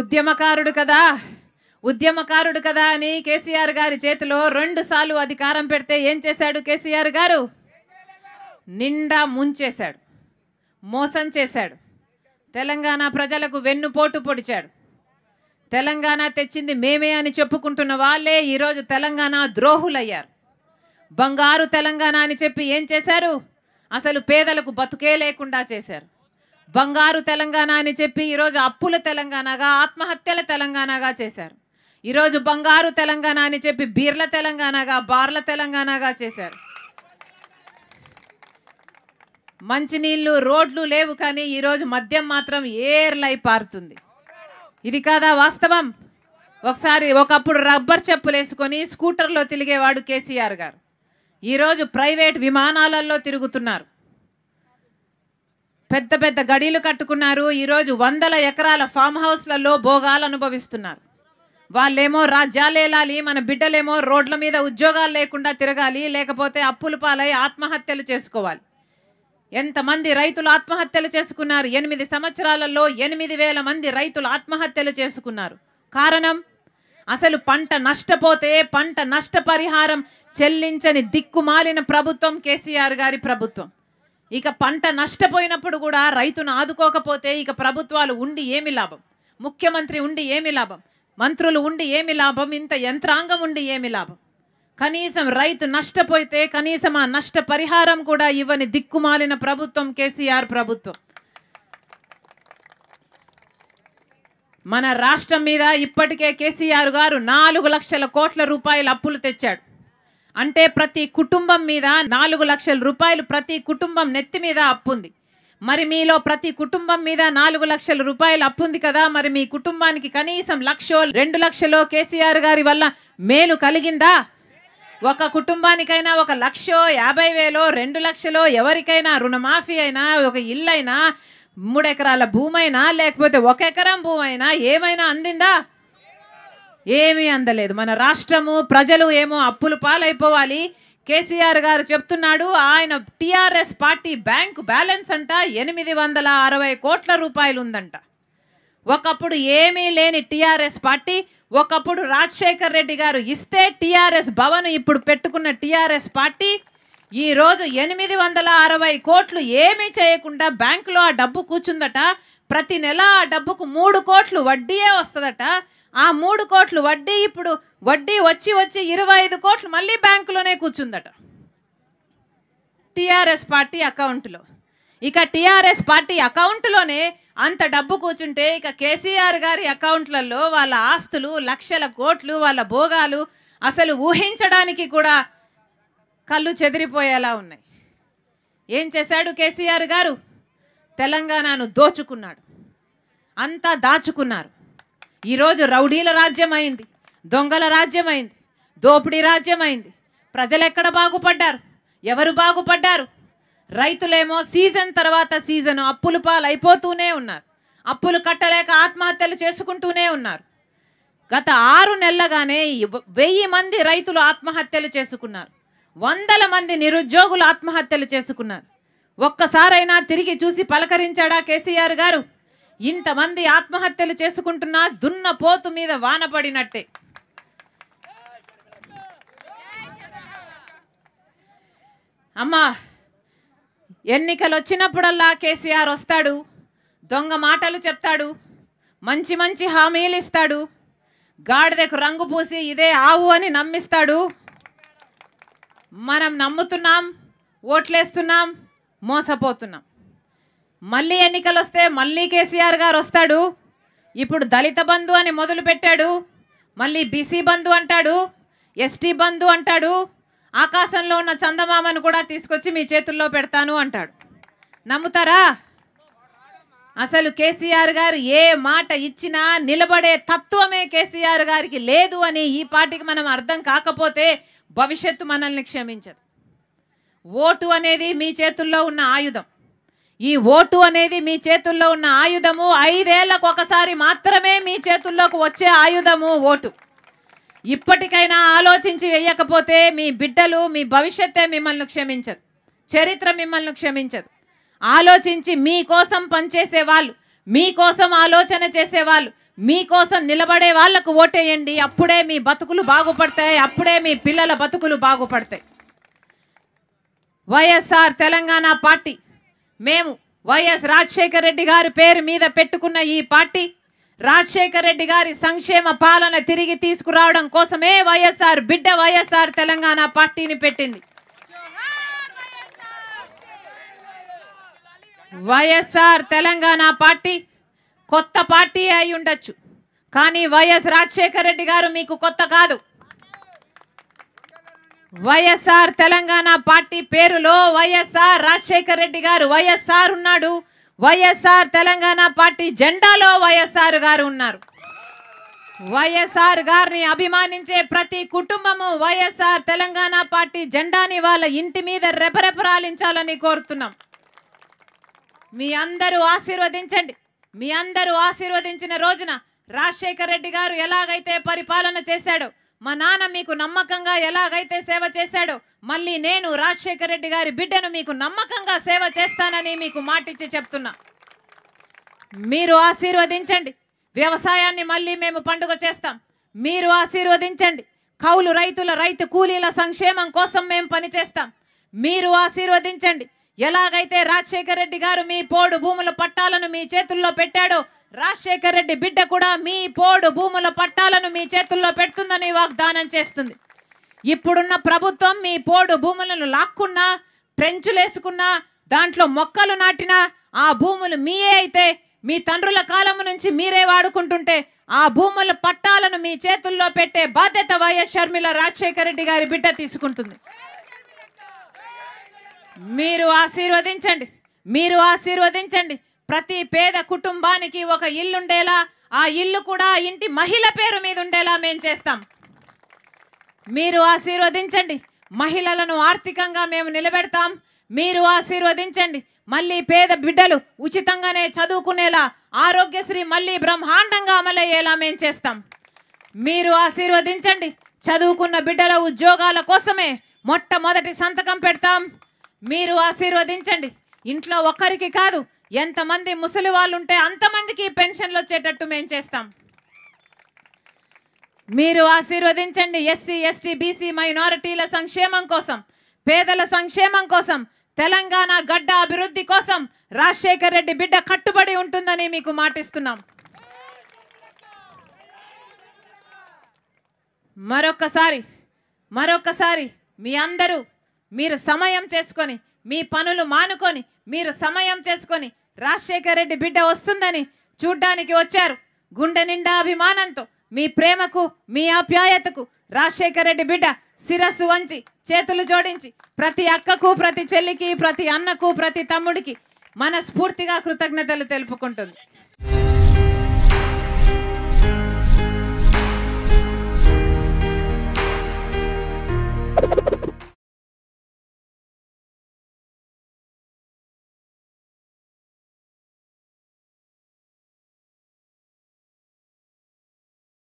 ఉద్యమకారుడు కదా ఉద్యమకారుడు కదా అని కేసీఆర్ గారి చేతిలో రెండు సార్లు అధికారం పెడితే ఏం చేశాడు కేసీఆర్ గారు నిండా ముంచేశాడు మోసం చేశాడు తెలంగాణ ప్రజలకు వెన్నుపోటు పొడిచాడు తెలంగాణ తెచ్చింది మేమే అని చెప్పుకుంటున్న వాళ్ళే ఈరోజు తెలంగాణ ద్రోహులయ్యారు బంగారు తెలంగాణ అని చెప్పి ఏం చేశారు అసలు పేదలకు బతుకే లేకుండా చేశారు బంగారు తెలంగాణ అని చెప్పి ఈరోజు అప్పుల తెలంగాణగా ఆత్మహత్యల తెలంగాణగా చేశారు ఈరోజు బంగారు తెలంగాణ అని చెప్పి బీర్ల తెలంగాణగా బార్ల తెలంగాణగా చేశారు మంచినీళ్ళు రోడ్లు లేవు కానీ ఈరోజు మద్యం మాత్రం ఏర్లై పారుతుంది ఇది కాదా వాస్తవం ఒకసారి ఒకప్పుడు రబ్బర్ చెప్పులు వేసుకొని స్కూటర్లో తిరిగేవాడు కేసీఆర్ గారు ఈరోజు ప్రైవేట్ విమానాలలో తిరుగుతున్నారు పెద్ద పెద్ద గడీలు కట్టుకున్నారు ఈరోజు వందల ఎకరాల ఫామ్ హౌస్లలో భోగాలు అనుభవిస్తున్నారు వాళ్ళేమో రాజ్యాలు ఏలాలి మన బిడ్డలేమో రోడ్ల మీద ఉద్యోగాలు లేకుండా తిరగాలి లేకపోతే అప్పులు పాలై ఆత్మహత్యలు చేసుకోవాలి ఎంతమంది రైతులు ఆత్మహత్యలు చేసుకున్నారు ఎనిమిది సంవత్సరాలలో ఎనిమిది వేల మంది రైతులు ఆత్మహత్యలు చేసుకున్నారు కారణం అసలు పంట నష్టపోతే పంట నష్టపరిహారం చెల్లించని దిక్కుమాలిన ప్రభుత్వం కేసీఆర్ గారి ప్రభుత్వం ఇక పంట నష్టపోయినప్పుడు కూడా రైతును ఆదుకోకపోతే ఇక ప్రభుత్వాలు ఉండి ఏమి లాభం ముఖ్యమంత్రి ఉండి ఏమి లాభం మంత్రులు ఉండి ఏమి లాభం ఇంత యంత్రాంగం ఉండి ఏమి లాభం కనీసం రైతు నష్టపోతే కనీసం ఆ నష్ట పరిహారం కూడా ఇవ్వని దిక్కుమాలిన ప్రభుత్వం కేసీఆర్ ప్రభుత్వం మన రాష్ట్రం మీద ఇప్పటికే కేసీఆర్ గారు నాలుగు లక్షల కోట్ల రూపాయల అప్పులు తెచ్చాడు అంటే ప్రతి కుటుంబం మీద నాలుగు లక్షల రూపాయలు ప్రతి కుటుంబం నెత్తి మీద అప్పుంది మరి మీలో ప్రతి కుటుంబం మీద నాలుగు లక్షల రూపాయలు అప్పుంది కదా మరి మీ కుటుంబానికి కనీసం లక్షో రెండు లక్షలో కేసీఆర్ గారి వల్ల మేలు కలిగిందా ఒక కుటుంబానికైనా ఒక లక్షో యాభై వేలో రెండు లక్షలో ఎవరికైనా రుణమాఫీ అయినా ఒక ఇల్లైనా మూడెకరాల భూమైనా లేకపోతే ఒక ఎకరం భూమైనా ఏమైనా అందిందా ఏమీ అందలేదు మన రాష్ట్రము ప్రజలు ఏమో అప్పులు పాలైపోవాలి కేసీఆర్ గారు చెప్తున్నాడు ఆయన టీఆర్ఎస్ పార్టీ బ్యాంకు బ్యాలెన్స్ అంట ఎనిమిది వందల అరవై కోట్ల రూపాయలు ఉందంట ఒకప్పుడు ఏమీ లేని టీఆర్ఎస్ పార్టీ ఒకప్పుడు రాజశేఖర్ రెడ్డి గారు ఇస్తే టీఆర్ఎస్ భవన్ ఇప్పుడు పెట్టుకున్న టీఆర్ఎస్ పార్టీ ఈరోజు ఎనిమిది వందల అరవై కోట్లు ఏమీ చేయకుండా బ్యాంకులో ఆ డబ్బు కూర్చుందట ప్రతి నెల ఆ డబ్బుకు మూడు కోట్లు వడ్డీయే వస్తుందట ఆ మూడు కోట్లు వడ్డీ ఇప్పుడు వడ్డీ వచ్చి వచ్చి ఇరవై ఐదు కోట్లు మళ్ళీ బ్యాంకులోనే కూర్చుందట టీఆర్ఎస్ పార్టీ అకౌంట్లో ఇక టీఆర్ఎస్ పార్టీ అకౌంట్లోనే అంత డబ్బు కూర్చుంటే ఇక కేసీఆర్ గారి అకౌంట్లలో వాళ్ళ ఆస్తులు లక్షల కోట్లు వాళ్ళ భోగాలు అసలు ఊహించడానికి కూడా కళ్ళు చెదిరిపోయేలా ఉన్నాయి ఏం చేశాడు కేసీఆర్ గారు తెలంగాణను దోచుకున్నాడు అంతా దాచుకున్నారు ఈరోజు రౌడీల రాజ్యమైంది దొంగల రాజ్యమైంది దోపిడీ రాజ్యమైంది ప్రజలు ఎక్కడ బాగుపడ్డారు ఎవరు బాగుపడ్డారు రైతులేమో సీజన్ తర్వాత సీజన్ అప్పులు పాలైపోతూనే ఉన్నారు అప్పులు కట్టలేక ఆత్మహత్యలు చేసుకుంటూనే ఉన్నారు గత ఆరు నెలలుగానే వెయ్యి మంది రైతులు ఆత్మహత్యలు చేసుకున్నారు వందల మంది నిరుద్యోగులు ఆత్మహత్యలు చేసుకున్నారు ఒక్కసారైనా తిరిగి చూసి పలకరించాడా కేసీఆర్ గారు ఇంతమంది ఆత్మహత్యలు చేసుకుంటున్నా దున్నపోతు మీద వాన పడినట్టే అమ్మా ఎన్నికలు వచ్చినప్పుడల్లా కేసీఆర్ వస్తాడు దొంగ మాటలు చెప్తాడు మంచి మంచి హామీలు ఇస్తాడు గాడిదకు రంగు పూసి ఇదే ఆవు అని నమ్మిస్తాడు మనం నమ్ముతున్నాం ఓట్లేస్తున్నాం మోసపోతున్నాం మళ్ళీ ఎన్నికలు వస్తే మళ్ళీ కేసీఆర్ గారు వస్తాడు ఇప్పుడు దళిత బంధు అని మొదలు పెట్టాడు మళ్ళీ బీసీ బంధు అంటాడు ఎస్టీ బంధు అంటాడు ఆకాశంలో ఉన్న చందమామను కూడా తీసుకొచ్చి మీ చేతుల్లో పెడతాను అంటాడు నమ్ముతారా అసలు కేసీఆర్ గారు ఏ మాట ఇచ్చినా నిలబడే తత్వమే కేసీఆర్ గారికి లేదు అని ఈ పాటికి మనం అర్థం కాకపోతే భవిష్యత్తు మనల్ని క్షమించదు ఓటు అనేది మీ చేతుల్లో ఉన్న ఆయుధం ఈ ఓటు అనేది మీ చేతుల్లో ఉన్న ఆయుధము ఐదేళ్లకు ఒకసారి మాత్రమే మీ చేతుల్లోకి వచ్చే ఆయుధము ఓటు ఇప్పటికైనా ఆలోచించి వేయకపోతే మీ బిడ్డలు మీ భవిష్యత్తే మిమ్మల్ని క్షమించదు చరిత్ర మిమ్మల్ని క్షమించదు ఆలోచించి మీకోసం పనిచేసే వాళ్ళు మీకోసం ఆలోచన చేసేవాళ్ళు మీకోసం నిలబడే వాళ్లకు ఓటేయండి అప్పుడే మీ బతుకులు బాగుపడతాయి అప్పుడే మీ పిల్లల బతుకులు బాగుపడతాయి వైఎస్ఆర్ తెలంగాణ పార్టీ మేము వైఎస్ రాజశేఖర రెడ్డి గారి పేరు మీద పెట్టుకున్న ఈ పార్టీ రాజశేఖర రెడ్డి గారి సంక్షేమ పాలన తిరిగి తీసుకురావడం కోసమే వైఎస్ఆర్ బిడ్డ వైఎస్ఆర్ తెలంగాణ పార్టీని పెట్టింది వైఎస్ఆర్ తెలంగాణ పార్టీ కొత్త పార్టీ అయి ఉండొచ్చు కానీ వైఎస్ రాజశేఖర రెడ్డి గారు మీకు కొత్త కాదు వైఎస్ఆర్ తెలంగాణ పార్టీ పేరులో వైఎస్ఆర్ రాజశేఖర్ రెడ్డి గారు వైఎస్ఆర్ ఉన్నాడు వైఎస్ఆర్ తెలంగాణ పార్టీ జెండాలో వైఎస్ఆర్ గారు ఉన్నారు వైఎస్ఆర్ గారిని అభిమానించే ప్రతి కుటుంబము వైఎస్ఆర్ తెలంగాణ పార్టీ జెండాని వాళ్ళ ఇంటి మీద రెపరెపరాలించాలని కోరుతున్నాం మీ అందరూ ఆశీర్వదించండి మీ అందరూ ఆశీర్వదించిన రోజున రాజశేఖర్ రెడ్డి గారు ఎలాగైతే పరిపాలన చేశాడో మా నాన్న మీకు నమ్మకంగా ఎలాగైతే సేవ చేశాడో మళ్ళీ నేను రాజశేఖర రెడ్డి గారి బిడ్డను మీకు నమ్మకంగా సేవ చేస్తానని మీకు మాటిచ్చి చెప్తున్నా మీరు ఆశీర్వదించండి వ్యవసాయాన్ని మళ్ళీ మేము పండుగ చేస్తాం మీరు ఆశీర్వదించండి కౌలు రైతుల రైతు కూలీల సంక్షేమం కోసం మేము పనిచేస్తాం మీరు ఆశీర్వదించండి ఎలాగైతే రాజశేఖర రెడ్డి గారు మీ పోడు భూముల పట్టాలను మీ చేతుల్లో పెట్టాడో రాజశేఖర్ రెడ్డి బిడ్డ కూడా మీ పోడు భూముల పట్టాలను మీ చేతుల్లో పెడుతుందని వాగ్దానం చేస్తుంది ఇప్పుడున్న ప్రభుత్వం మీ పోడు భూములను లాక్కున్నా ట్రెంచులేసుకున్నా దాంట్లో మొక్కలు నాటినా ఆ భూములు మీయే అయితే మీ తండ్రుల కాలం నుంచి మీరే వాడుకుంటుంటే ఆ భూముల పట్టాలను మీ చేతుల్లో పెట్టే బాధ్యత వైఎస్ షర్మిల రాజశేఖర రెడ్డి గారి బిడ్డ తీసుకుంటుంది మీరు ఆశీర్వదించండి మీరు ఆశీర్వదించండి ప్రతి పేద కుటుంబానికి ఒక ఇల్లు ఉండేలా ఆ ఇల్లు కూడా ఇంటి మహిళ పేరు మీద ఉండేలా మేము చేస్తాం మీరు ఆశీర్వదించండి మహిళలను ఆర్థికంగా మేము నిలబెడతాం మీరు ఆశీర్వదించండి మళ్ళీ పేద బిడ్డలు ఉచితంగానే చదువుకునేలా ఆరోగ్యశ్రీ మళ్ళీ బ్రహ్మాండంగా అమలయ్యేలా మేము చేస్తాం మీరు ఆశీర్వదించండి చదువుకున్న బిడ్డల ఉద్యోగాల కోసమే మొట్టమొదటి సంతకం పెడతాం మీరు ఆశీర్వదించండి ఇంట్లో ఒక్కరికి కాదు ఎంతమంది ముసలి వాళ్ళు ఉంటే అంతమందికి పెన్షన్లు వచ్చేటట్టు మేము చేస్తాం మీరు ఆశీర్వదించండి ఎస్సీ ఎస్టీ బీసీ మైనారిటీల సంక్షేమం కోసం పేదల సంక్షేమం కోసం తెలంగాణ గడ్డ అభివృద్ధి కోసం రాజశేఖర్ రెడ్డి బిడ్డ కట్టుబడి ఉంటుందని మీకు మాటిస్తున్నాం మరొక్కసారి మరొక్కసారి మీ అందరూ మీరు సమయం చేసుకొని మీ పనులు మానుకొని మీరు సమయం చేసుకొని రాజశేఖర రెడ్డి బిడ్డ వస్తుందని చూడ్డానికి వచ్చారు గుండె నిండా అభిమానంతో మీ ప్రేమకు మీ ఆప్యాయతకు రాజశేఖర రెడ్డి బిడ్డ శిరస్సు వంచి చేతులు జోడించి ప్రతి అక్కకు ప్రతి చెల్లికి ప్రతి అన్నకు ప్రతి తమ్ముడికి మనస్ఫూర్తిగా కృతజ్ఞతలు తెలుపుకుంటుంది